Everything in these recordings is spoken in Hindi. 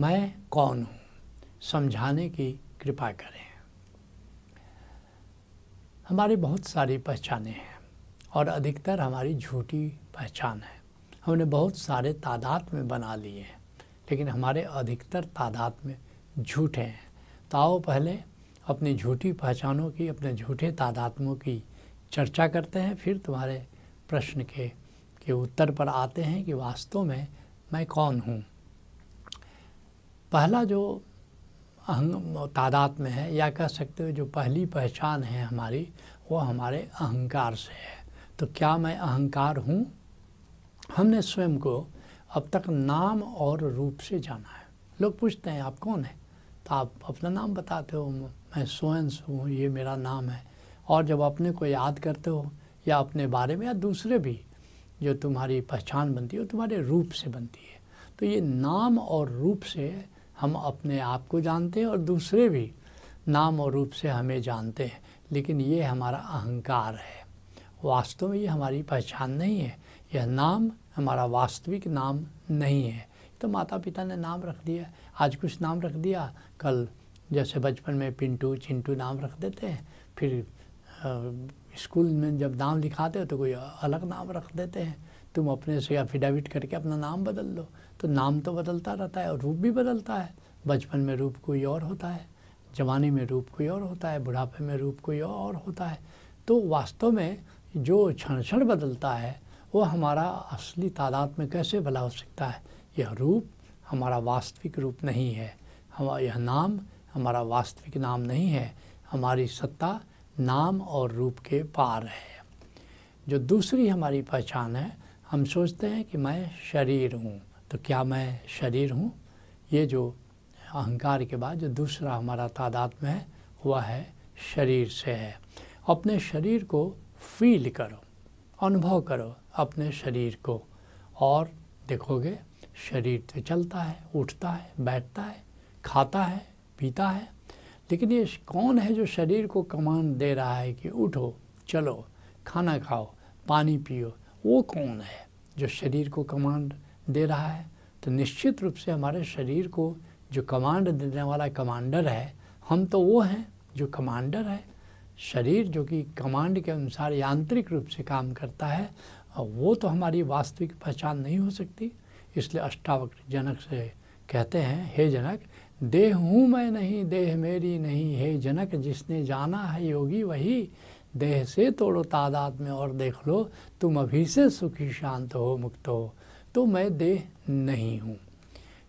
मैं कौन हूँ समझाने की कृपा करें हमारी बहुत सारी पहचानें हैं और अधिकतर हमारी झूठी पहचान है हमने बहुत सारे तादाद में बना लिए हैं लेकिन हमारे अधिकतर तादाद में झूठे हैं तो आओ पहले अपनी झूठी पहचानों की अपने झूठे तादात्मों की चर्चा करते हैं फिर तुम्हारे प्रश्न के के उत्तर पर आते हैं कि वास्तव में मैं कौन हूँ पहला जो अहंग तादाद में है या कह सकते हो जो पहली पहचान है हमारी वो हमारे अहंकार से है तो क्या मैं अहंकार हूँ हमने स्वयं को अब तक नाम और रूप से जाना है लोग पूछते हैं आप कौन है तो आप अपना नाम बताते हो मैं स्वयं हूँ ये मेरा नाम है और जब अपने को याद करते हो या अपने बारे में या दूसरे भी जो तुम्हारी पहचान बनती है वो तुम्हारे रूप से बनती है तो ये नाम और रूप से हम अपने आप को जानते हैं और दूसरे भी नाम और रूप से हमें जानते हैं लेकिन ये हमारा अहंकार है वास्तव में ये हमारी पहचान नहीं है यह नाम हमारा वास्तविक नाम नहीं है तो माता पिता ने नाम रख दिया आज कुछ नाम रख दिया कल जैसे बचपन में पिंटू चिंटू नाम रख देते हैं फिर स्कूल में जब नाम लिखाते हैं तो कोई अलग नाम रख देते हैं तुम अपने से एफिडेविट करके अपना नाम बदल लो तो नाम तो बदलता रहता है और रूप भी बदलता है बचपन में रूप कोई और होता है जवानी में रूप कोई और होता है बुढ़ापे में रूप कोई और होता है तो वास्तव में जो क्षण क्षण बदलता है वो हमारा असली तादाद में कैसे भला हो सकता है यह रूप हमारा वास्तविक रूप नहीं है हम यह नाम हमारा वास्तविक नाम नहीं है हमारी सत्ता नाम और रूप के पार है जो दूसरी हमारी पहचान है हम सोचते हैं कि मैं शरीर हूँ तो क्या मैं शरीर हूँ ये जो अहंकार के बाद जो दूसरा हमारा तादाद में है वह है शरीर से है अपने शरीर को फील करो अनुभव करो अपने शरीर को और देखोगे शरीर तो चलता है उठता है बैठता है खाता है पीता है लेकिन ये कौन है जो शरीर को कमांड दे रहा है कि उठो चलो खाना खाओ पानी पियो वो कौन है जो शरीर को कमांड दे रहा है तो निश्चित रूप से हमारे शरीर को जो कमांड देने वाला कमांडर है हम तो वो हैं जो कमांडर है शरीर जो कि कमांड के अनुसार यांत्रिक रूप से काम करता है और वो तो हमारी वास्तविक पहचान नहीं हो सकती इसलिए अष्टावक्र जनक से कहते हैं हे जनक देह हूँ मैं नहीं देह मेरी नहीं हे जनक जिसने जाना है योगी वही देह से तोड़ो तादाद में और देख लो तुम अभी से सुखी शांत हो मुक्त हो तो मैं देह नहीं हूँ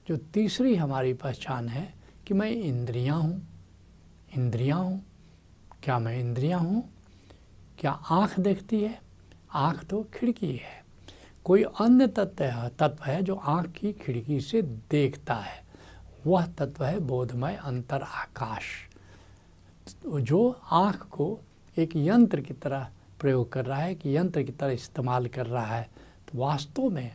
जो तीसरी हमारी पहचान है कि मैं इंद्रिया हूँ इंद्रिया हूँ क्या मैं इंद्रिया हूँ क्या आँख देखती है आँख तो खिड़की है कोई अन्य तत्व तत्व है जो आँख की खिड़की से देखता है वह तत्व है बोधमय अंतर आकाश जो आँख को एक यंत्र की तरह प्रयोग कर रहा है कि यंत्र की तरह इस्तेमाल कर रहा है तो वास्तव में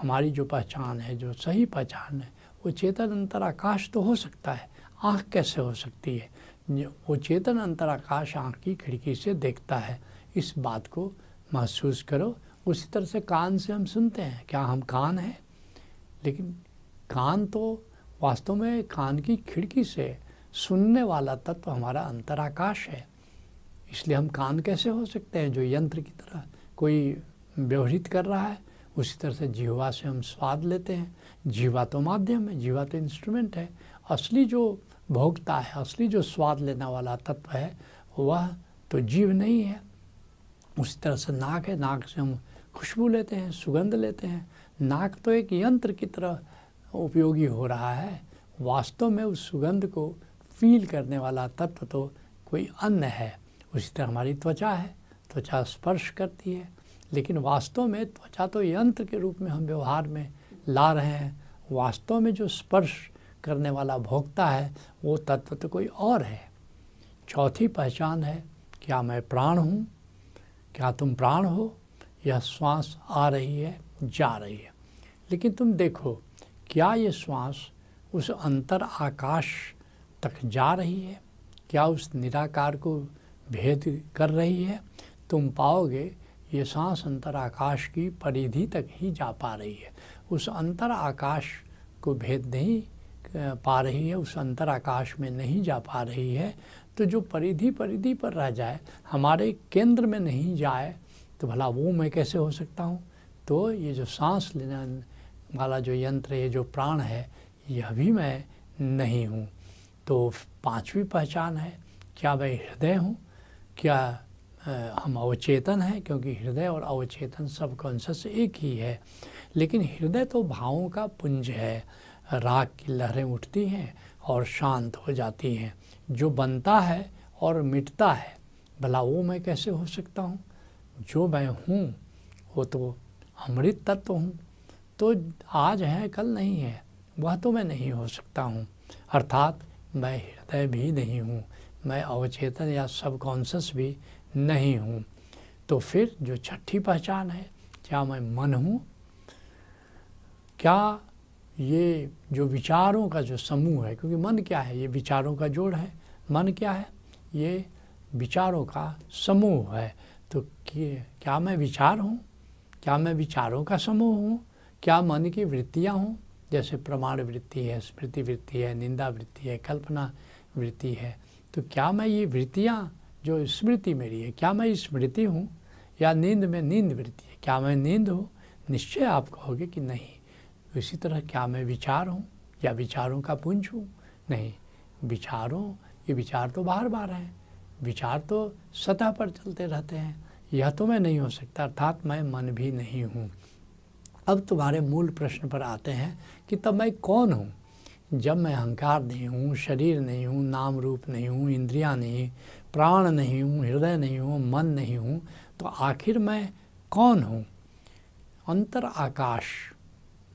हमारी जो पहचान है जो सही पहचान है वो चेतन अंतराकाश तो हो सकता है आँख कैसे हो सकती है वो चेतन अंतराकाश आँख की खिड़की से देखता है इस बात को महसूस करो उसी तरह से कान से हम सुनते हैं क्या हम कान हैं लेकिन कान तो वास्तव में कान की खिड़की से सुनने वाला तत्व तो हमारा अंतराकाश है इसलिए हम कान कैसे हो सकते हैं जो यंत्र की तरह कोई व्यवहित कर रहा है उसी तरह से जीवा से हम स्वाद लेते हैं जीवा तो माध्यम है जीवा तो इंस्ट्रूमेंट है असली जो भोगता है असली जो स्वाद लेने वाला तत्व है वह तो जीव नहीं है उसी तरह से नाक है नाक से हम खुशबू लेते हैं सुगंध लेते हैं नाक तो एक यंत्र की तरह उपयोगी हो रहा है वास्तव में उस सुगंध को फील करने वाला तत्व तो कोई अन्य है उसी तरह हमारी त्वचा है त्वचा स्पर्श करती है लेकिन वास्तव में त्वचा तो यंत्र के रूप में हम व्यवहार में ला रहे हैं वास्तव में जो स्पर्श करने वाला भोगता है वो तत्व तो कोई और है चौथी पहचान है क्या मैं प्राण हूँ क्या तुम प्राण हो यह श्वास आ रही है जा रही है लेकिन तुम देखो क्या ये श्वास उस अंतर आकाश तक जा रही है क्या उस निराकार को भेद कर रही है तुम पाओगे ये सांस अंतर आकाश की परिधि तक ही जा पा रही है उस अंतर आकाश को भेद नहीं पा रही है उस अंतर आकाश में नहीं जा पा रही है तो जो परिधि परिधि पर रह जाए हमारे केंद्र में नहीं जाए तो भला वो मैं कैसे हो सकता हूँ तो ये जो सांस लेने वाला जो यंत्र ये जो प्राण है यह भी मैं नहीं हूँ तो पांचवी पहचान है क्या मैं हृदय हूँ क्या हम अवचेतन हैं क्योंकि हृदय और अवचेतन सब कॉन्शस एक ही है लेकिन हृदय तो भावों का पुंज है राग की लहरें उठती हैं और शांत हो जाती हैं जो बनता है और मिटता है भला वो मैं कैसे हो सकता हूँ जो मैं हूँ वो तो अमृत तत्व हूँ तो आज है कल नहीं है वह तो मैं नहीं हो सकता हूँ अर्थात मैं हृदय भी नहीं हूँ मैं अवचेतन या सबकॉन्शस भी नहीं हूँ तो फिर जो छठी पहचान है क्या मैं मन हूँ क्या ये जो विचारों का जो समूह है क्योंकि मन क्या है ये विचारों का जोड़ है मन क्या है ये विचारों का समूह है तो क्या मैं विचार हूँ क्या मैं विचारों का समूह हूँ क्या मन की वृत्तियाँ हूँ जैसे प्रमाण वृत्ति है स्मृति वृत्ति है निंदा वृत्ति है कल्पना वृत्ति है तो क्या मैं ये वृत्तियाँ जो स्मृति मेरी है क्या मैं स्मृति हूँ या नींद में नींद वृत्ति है क्या मैं नींद हूँ निश्चय आप कहोगे कि नहीं इसी तरह क्या मैं विचार हूँ या विचारों का पुंज हूँ नहीं विचारों ये विचार तो बार बार हैं विचार तो सतह पर चलते रहते हैं यह तो मैं नहीं हो सकता अर्थात मैं मन भी नहीं हूँ अब तुम्हारे मूल प्रश्न पर आते हैं कि तब मैं कौन हूँ जब मैं अहंकार नहीं हूँ शरीर नहीं हूँ नाम रूप नहीं हूँ इंद्रिया नहीं प्राण नहीं हूँ हृदय नहीं हूँ मन नहीं हूँ तो आखिर मैं कौन हूँ अंतर आकाश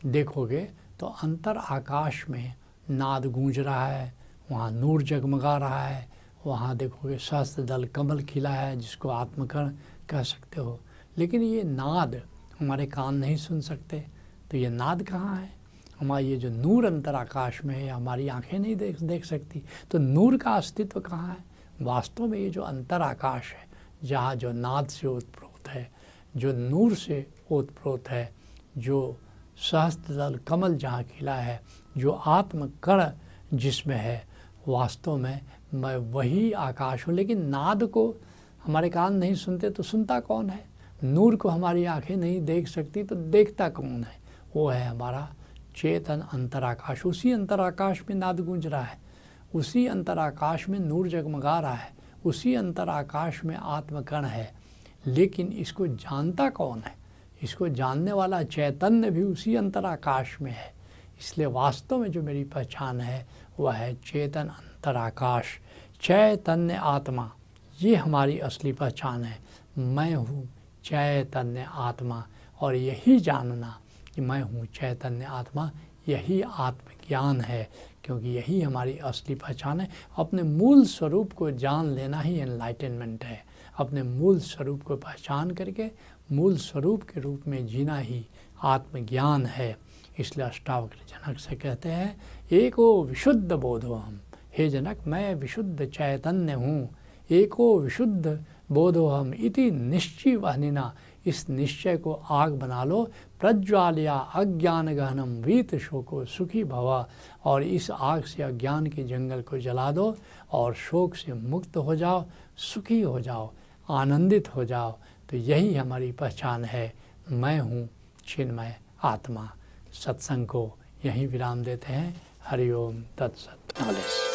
देखोगे तो अंतर आकाश में नाद गूंज रहा है वहाँ नूर जगमगा रहा है वहाँ देखोगे सहस्त्र दल कमल खिला है जिसको आत्मकर्ण कह सकते हो लेकिन ये नाद हमारे कान नहीं सुन सकते तो ये नाद कहाँ है हमारा ये जो नूर अंतराकाश में है हमारी आंखें नहीं देख देख सकती तो नूर का अस्तित्व कहाँ है वास्तव में ये जो अंतराकाश है जहाँ जो नाद से उत्प्रोत है जो नूर से उत्प्रोत है जो सहस्त्र कमल जहाँ खिला है जो आत्मकण जिसमें है वास्तव में मैं वही आकाश हूँ लेकिन नाद को हमारे कान नहीं सुनते तो सुनता कौन है नूर को हमारी आंखें नहीं देख सकती तो देखता कौन है वो है हमारा चेतन अंतराकाश उसी अंतराकाश में नाद गूंज रहा है उसी अंतराकाश में नूर जगमगा रहा है उसी अंतराकाश में आत्मकण है लेकिन इसको जानता कौन है इसको जानने वाला चैतन्य भी उसी अंतराकाश में है इसलिए वास्तव में जो मेरी पहचान है वह है चेतन अंतराकाश चैतन्य आत्मा ये हमारी असली पहचान है मैं हूँ चैतन्य आत्मा और यही जानना कि मैं हूँ चैतन्य आत्मा यही आत्मज्ञान है क्योंकि यही हमारी असली पहचान है अपने मूल स्वरूप को जान लेना ही एनलाइटनमेंट है अपने मूल स्वरूप को पहचान करके मूल स्वरूप के रूप में जीना ही आत्मज्ञान है इसलिए अष्टावक्र जनक से कहते हैं एको विशुद्ध बोधो हम हे जनक मैं विशुद्ध चैतन्य हूँ एको विशुद्ध बोधो हम इति निश्चय वहनिना इस निश्चय को आग बना लो प्रज्वालया अज्ञान गहनम वीत शोको सुखी भवा और इस आग से अज्ञान के जंगल को जला दो और शोक से मुक्त हो जाओ सुखी हो जाओ आनंदित हो जाओ तो यही हमारी पहचान है मैं हूँ चिन्मय आत्मा सत्संग को यहीं विराम देते हैं हरिओम तत्सत्स